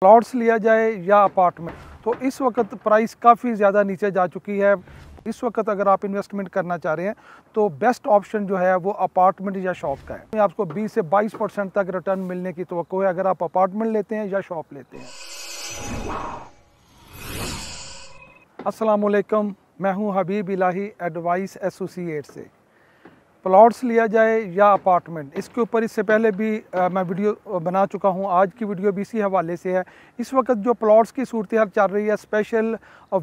plots लिया जाए या अपार्टमेंट तो इस वक्त प्राइस काफ़ी ज़्यादा नीचे जा चुकी है इस वक्त अगर आप इन्वेस्टमेंट करना चाह रहे हैं तो बेस्ट ऑप्शन जो है वो अपार्टमेंट या शॉप का है आपको 20 से 22 परसेंट तक रिटर्न मिलने की तो है अगर आप अपार्टमेंट लेते हैं या शॉप लेते हैं असलकम मैं हूं हबीब इलाही एडवाइस एसोसिएट से प्लॉट्स लिया जाए या अपार्टमेंट इसके ऊपर इससे पहले भी आ, मैं वीडियो बना चुका हूं आज की वीडियो भी इसी हवाले से है इस वक्त जो प्लॉट्स की सूरत हाल चल रही है स्पेशल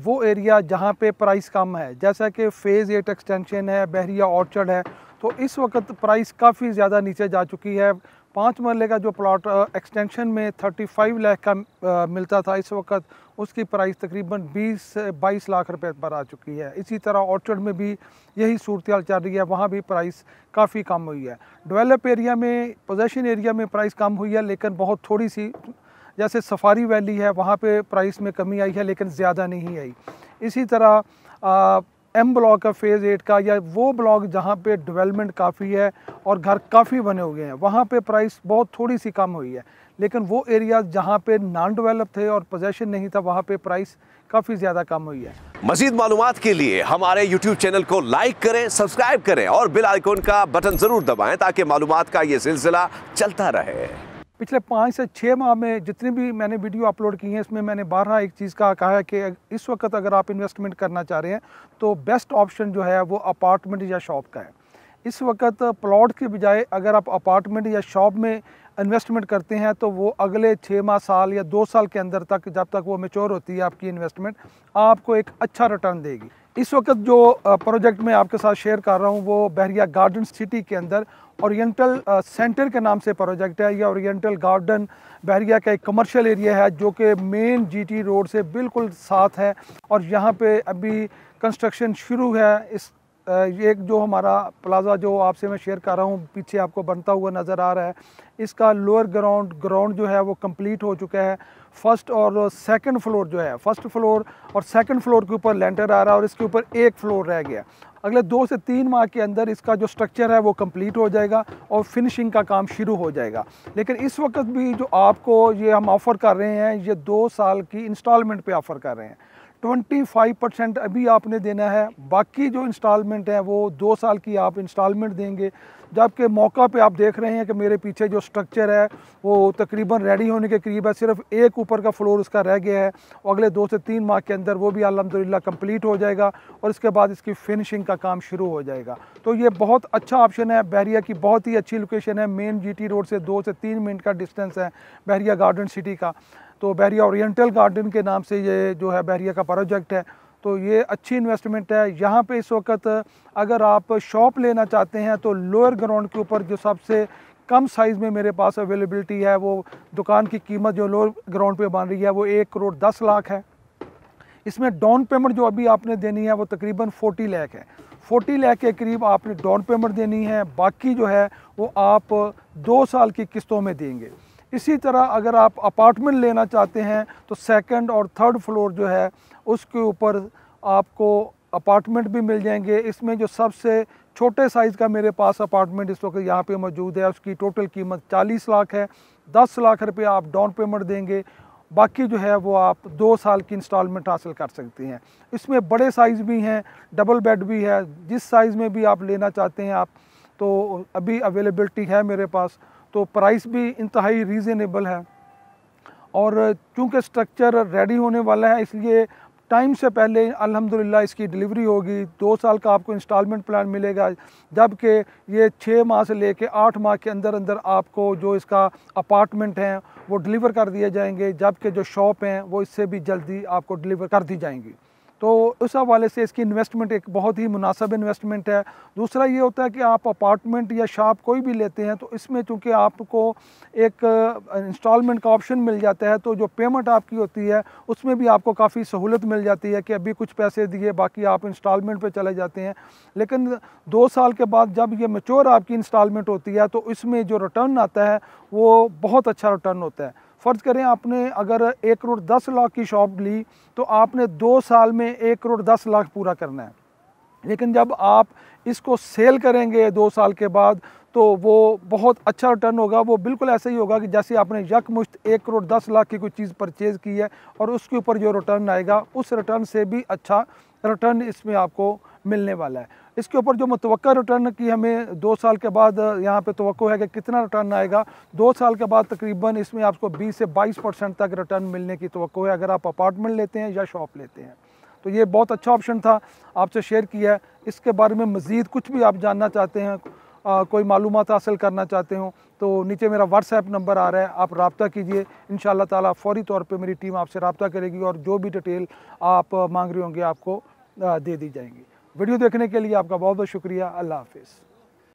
वो एरिया जहां पे प्राइस कम है जैसा कि फ़ेज़ एट एक्सटेंशन है बहरिया ऑर्चर्ड है तो इस वक्त प्राइस काफ़ी ज़्यादा नीचे जा चुकी है पाँच मरले का जो प्लाट एक्सटेंशन में 35 लाख का आ, मिलता था इस वक्त उसकी प्राइस तकरीबन 20 22 लाख रुपए पर आ चुकी है इसी तरह ऑर्चर्ड में भी यही सूरत चल रही है वहाँ भी प्राइस काफ़ी कम हुई है डेवलप एरिया में पोजेशन एरिया में प्राइस कम हुई है लेकिन बहुत थोड़ी सी जैसे सफारी वैली है वहाँ पर प्राइस में कमी आई है लेकिन ज़्यादा नहीं आई इसी तरह एम ब्लॉक है फेज़ एट का या वो ब्लॉक जहाँ पे डेवलपमेंट काफ़ी है और घर काफ़ी बने हुए हैं वहाँ पे प्राइस बहुत थोड़ी सी कम हुई है लेकिन वो एरिया जहाँ पे नॉन डेवलप थे और पोजेशन नहीं था वहाँ पे प्राइस काफ़ी ज़्यादा कम हुई है मजीद मालूम के लिए हमारे यूट्यूब चैनल को लाइक करें सब्सक्राइब करें और बिल आइकोन का बटन ज़रूर दबाएँ ताकि मालूम का ये सिलसिला चलता रहे पिछले पाँच से छः माह में जितनी भी मैंने वीडियो अपलोड की हैं इसमें मैंने बारह एक चीज़ का कहा है कि इस वक्त अगर आप इन्वेस्टमेंट करना चाह रहे हैं तो बेस्ट ऑप्शन जो है वो अपार्टमेंट या शॉप का है इस वक्त प्लॉट के बजाय अगर आप अपार्टमेंट या शॉप में इन्वेस्टमेंट करते हैं तो वो अगले छः माह साल या दो साल के अंदर तक जब तक वो मेच्योर होती है आपकी इन्वेस्टमेंट आपको एक अच्छा रिटर्न देगी इस वक्त जो प्रोजेक्ट मैं आपके साथ शेयर कर रहा हूँ वो बहरिया गार्डन सिटी के अंदर ओरिएंटल सेंटर के नाम से प्रोजेक्ट है यह ओरिएंटल गार्डन बहरिया का एक कमर्शियल एरिया है जो कि मेन जीटी रोड से बिल्कुल साथ है और यहाँ पे अभी कंस्ट्रक्शन शुरू है इस एक जो हमारा प्लाजा जो आपसे मैं शेयर कर रहा हूँ पीछे आपको बनता हुआ नज़र आ रहा है इसका लोअर ग्राउंड ग्राउंड जो है वो कंप्लीट हो चुका है फर्स्ट और सेकंड फ्लोर जो है फर्स्ट फ्लोर और सेकंड फ्लोर के ऊपर लेंटर आ रहा है और इसके ऊपर एक फ्लोर रह गया अगले दो से तीन माह के अंदर इसका जो स्ट्रक्चर है वो कंप्लीट हो जाएगा और फिनिशिंग का काम शुरू हो जाएगा लेकिन इस वक्त भी जो आपको ये हम ऑफ़र कर रहे हैं ये दो साल की इंस्टॉलमेंट पे ऑफ़र कर रहे हैं 25 परसेंट अभी आपने देना है बाकी जो इंस्टॉलमेंट है वो दो साल की आप इंस्टॉलमेंट देंगे जबकि मौका पे आप देख रहे हैं कि मेरे पीछे जो स्ट्रक्चर है वो तकरीबन रेडी होने के करीब है सिर्फ एक ऊपर का फ्लोर उसका रह गया है और अगले दो से तीन माह के अंदर वो भी अलहमदिल्ला कंप्लीट हो जाएगा और इसके बाद इसकी फिनिशिंग का काम शुरू हो जाएगा तो ये बहुत अच्छा ऑप्शन है बहरिया की बहुत ही अच्छी लोकेशन है मेन जी रोड से दो से तीन मिनट का डिस्टेंस है बहरिया गार्डन सिटी का तो बहरिया ओरिएंटल गार्डन के नाम से ये जो है बहरिया का प्रोजेक्ट है तो ये अच्छी इन्वेस्टमेंट है यहाँ पे इस वक्त अगर आप शॉप लेना चाहते हैं तो लोअर ग्राउंड के ऊपर जो सबसे कम साइज़ में मेरे पास अवेलेबिलिटी है वो दुकान की कीमत जो लोअर ग्राउंड पे बन रही है वो एक करोड़ दस लाख है इसमें डाउन पेमेंट जो अभी आपने देनी है वो तकरीबन फोर्टी लाख है फोर्टी लाख के करीब आपने डाउन पेमेंट देनी है बाकी जो है वो आप दो साल की किस्तों में देंगे इसी तरह अगर आप अपार्टमेंट लेना चाहते हैं तो सेकंड और थर्ड फ्लोर जो है उसके ऊपर आपको अपार्टमेंट भी मिल जाएंगे इसमें जो सबसे छोटे साइज़ का मेरे पास अपार्टमेंट इस वक्त यहाँ पे मौजूद है उसकी टोटल कीमत 40 लाख है 10 लाख रुपये आप डाउन पेमेंट देंगे बाकी जो है वो आप दो साल की इंस्टॉलमेंट हासिल कर सकते हैं इसमें बड़े साइज़ भी हैं डबल बेड भी है जिस साइज़ में भी आप लेना चाहते हैं आप तो अभी अवेलेबलिटी है मेरे पास तो प्राइस भी इंतहाई रीज़नेबल है और चूँकि स्ट्रक्चर रेडी होने वाला है इसलिए टाइम से पहले अल्हम्दुलिल्लाह इसकी डिलीवरी होगी दो साल का आपको इंस्टॉलमेंट प्लान मिलेगा जबकि ये छः माह से लेके आठ माह के अंदर अंदर आपको जो इसका अपार्टमेंट है वो डिलीवर कर दिए जाएंगे जबकि जो शॉप हैं वो इससे भी जल्दी आपको डिलीवर कर दी जाएंगी तो उस हवाले से इसकी इन्वेस्टमेंट एक बहुत ही मुनासब इन्वेस्टमेंट है दूसरा ये होता है कि आप अपार्टमेंट या शॉप कोई भी लेते हैं तो इसमें चूँकि आपको एक इंस्टॉलमेंट का ऑप्शन मिल जाता है तो जो पेमेंट आपकी होती है उसमें भी आपको काफ़ी सहूलत मिल जाती है कि अभी कुछ पैसे दिए बाकी आप इंस्टॉलमेंट पर चले जाते हैं लेकिन दो साल के बाद जब ये मेच्योर आपकी इंस्टॉलमेंट होती है तो इसमें जो रिटर्न आता है वो बहुत अच्छा रिटर्न होता है फ़र्ज़ करें आपने अगर एक करोड़ दस लाख की शॉप ली तो आपने दो साल में एक करोड़ दस लाख पूरा करना है लेकिन जब आप इसको सेल करेंगे दो साल के बाद तो वो बहुत अच्छा रिटर्न होगा वो बिल्कुल ऐसे ही होगा कि जैसे आपने यकमुश्त एक करोड़ दस लाख की कोई चीज़ परचेज़ की है और उसके ऊपर जो रिटर्न आएगा उस रिटर्न से भी अच्छा रिटर्न इसमें आपको मिलने वाला है इसके ऊपर जो मुतव रिटर्न की हमें दो साल के बाद यहाँ पे तो है कि कितना रिटर्न आएगा दो साल के बाद तकरीबन इसमें आपको 20 से 22 परसेंट तक रिटर्न मिलने की तो है अगर आप अपार्टमेंट लेते हैं या शॉप लेते हैं तो ये बहुत अच्छा ऑप्शन था आपसे शेयर किया है इसके बारे में मज़ीद कुछ भी आप जानना चाहते हैं आ, कोई मालूम हासिल करना चाहते हो तो नीचे मेरा व्हाट्सएप नंबर आ रहा है आप रबता कीजिए इन ताला फौरी तौर पर मेरी टीम आपसे रबता करेगी और जो भी डिटेल आप मांग रहे होंगे आपको दे दी जाएंगी वीडियो देखने के लिए आपका बहुत बहुत शुक्रिया अल्लाह हाफिज़